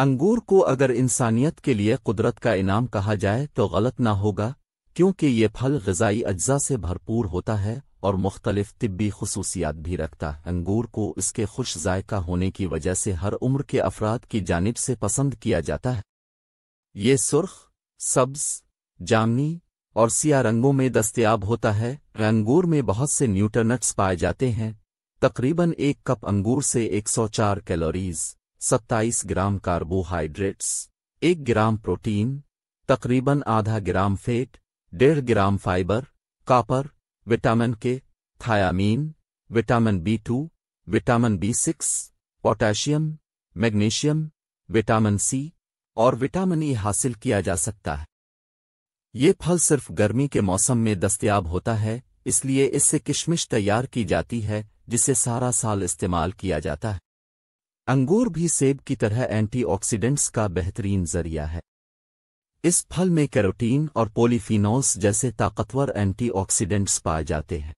अंगूर को अगर इंसानियत के लिए कुदरत का इनाम कहा जाए तो गलत ना होगा क्योंकि ये फल गजाई अज्जा से भरपूर होता है और मुख्तलिफ तिब्बी खसूसियात भी रखता है अंगूर को इसके खुश जायका होने की वजह से हर उम्र के अफराद की जानब से पसंद किया जाता है ये सुर्ख सब्ज जामनी और सिया रंगों में दस्तियाब होता है अंगूर में बहुत से न्यूट्रनट्स पाए जाते हैं तकरीबन एक कप अंगूर से 104 कैलोरीज़ सत्ताईस ग्राम कार्बोहाइड्रेट्स एक ग्राम प्रोटीन तकरीबन आधा ग्राम फैट डेढ़ gram fibre copper vitamin K thiamine vitamin B two vitamin B six potassium magnesium vitamin C और विटामिन ई e हासिल किया जा सकता है ये फल सिर्फ गर्मी के मौसम में दस्तियाब होता है इसलिए इससे किशमिश तैयार की जाती है जिसे सारा साल इस्तेमाल किया जाता है अंगूर भी सेब की तरह एंटीऑक्सीडेंट्स का बेहतरीन जरिया है इस फल में कैरोटीन और पोलीफ़िनोस जैसे ताकतवर एंटीऑक्सीडेंट्स पाए जाते हैं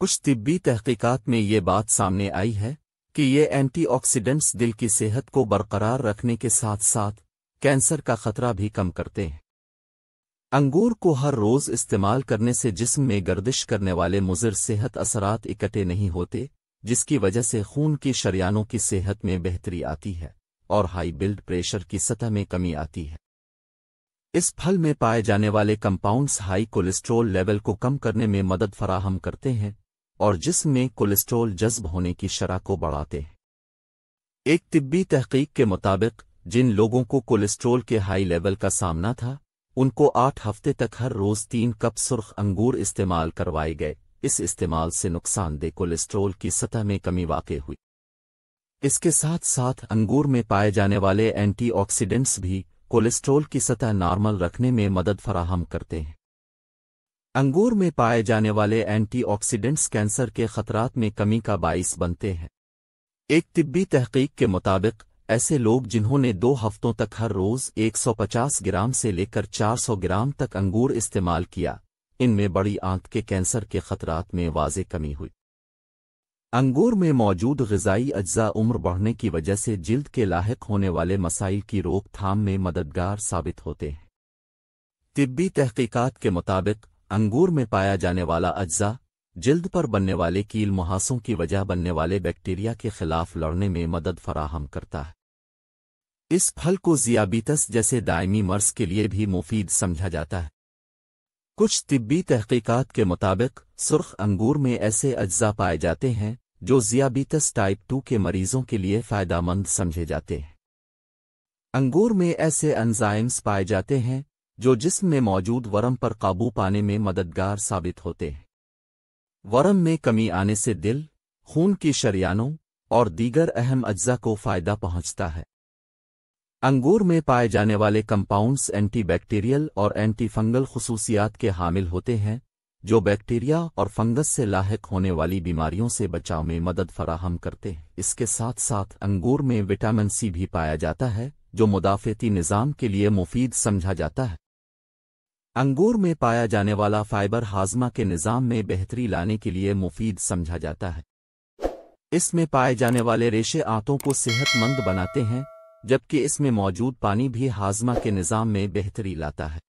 कुछ तिब्बी तहकीकात में ये बात सामने आई है कि ये एंटीऑक्सीडेंट्स दिल की सेहत को बरकरार रखने के साथ साथ कैंसर का खतरा भी कम करते हैं अंगूर को हर रोज इस्तेमाल करने से जिस्म में गर्दिश करने वाले मुजिर सेहत असरात इकट्ठे नहीं होते जिसकी वजह से खून के शरियानों की सेहत में बेहतरी आती है और हाई ब्लड प्रेशर की सतह में कमी आती है इस फल में पाए जाने वाले कंपाउंड्स हाई कोलेस्ट्रोल लेवल को कम करने में मदद फराहम करते हैं और जिसमें कोलेस्ट्रोल जज्ब होने की शरह को बढ़ाते हैं एक तिब्बी तहकीक के मुताबिक जिन लोगों को कोलेस्ट्रोल के हाई लेवल का सामना था उनको आठ हफ्ते तक हर रोज तीन कप सुर्ख अंगूर इस्तेमाल करवाए गए इस इस्तेमाल से नुकसानदेह कोलेस्ट्रोल की सतह में कमी वाक़ हुई इसके साथ साथ अंगूर में पाए जाने वाले एंटीऑक्सीडेंट्स भी कोलेस्ट्रोल की सतह नॉर्मल रखने में मदद फराहम करते हैं अंगूर में पाए जाने वाले एंटीऑक्सीडेंट्स कैंसर के खतरात में कमी का बाइस बनते हैं एक तिब्बी तहकीक के मुताबिक ऐसे लोग जिन्होंने दो हफ्तों तक हर रोज़ 150 ग्राम से लेकर 400 ग्राम तक अंगूर इस्तेमाल किया इनमें बड़ी आंत के कैंसर के खतरात में वाज कमी हुई अंगूर में मौजूद गजाई अज्जा उम्र बढ़ने की वजह से जिल्द के लाक होने वाले मसाइल की रोकथाम में मददगार साबित होते हैं तिब्बी तहकीक़त के मुताबिक अंगूर में पाया जाने वाला अज्जा जिल्द पर बनने वाले कील मुहासों की वजह बनने वाले बैक्टीरिया के खिलाफ लड़ने में मदद फराहम करता है इस फल को जियाबीतस जैसे दायमी मर्ज के लिए भी मुफीद समझा जाता है कुछ तिब्बी तहकीकात के मुताबिक सुर्ख अंगूर में ऐसे अज्जा पाए जाते हैं जो जियाबीतस टाइप टू के मरीजों के लिए फ़ायदामंद समझे जाते हैं अंगूर में ऐसे एंजाइम्स पाए जाते हैं जो जिस्म में मौजूद वरम पर काबू पाने में मददगार साबित होते हैं वरम में कमी आने से दिल खून की शरियानों और दीगर अहम अज्जा को फ़ायदा पहुंचता है अंगूर में पाए जाने वाले कंपाउंड्स एंटीबैक्टीरियल और एंटीफंगल खसूसियात के हामिल होते हैं जो बैक्टीरिया और फंगस से लाक होने वाली बीमारियों से बचाव में मदद फराहम करते हैं इसके साथ साथ अंगूर में विटामिन सी भी पाया जाता है जो मुदाफ़ती निज़ाम के लिए मुफीद समझा जाता है अंगूर में पाया जाने वाला फाइबर हाजमा के निज़ाम में बेहतरी लाने के लिए मुफीद समझा जाता है इसमें पाए जाने वाले रेशे आंतों को सेहतमंद बनाते हैं जबकि इसमें मौजूद पानी भी हाजमा के निज़ाम में बेहतरी लाता है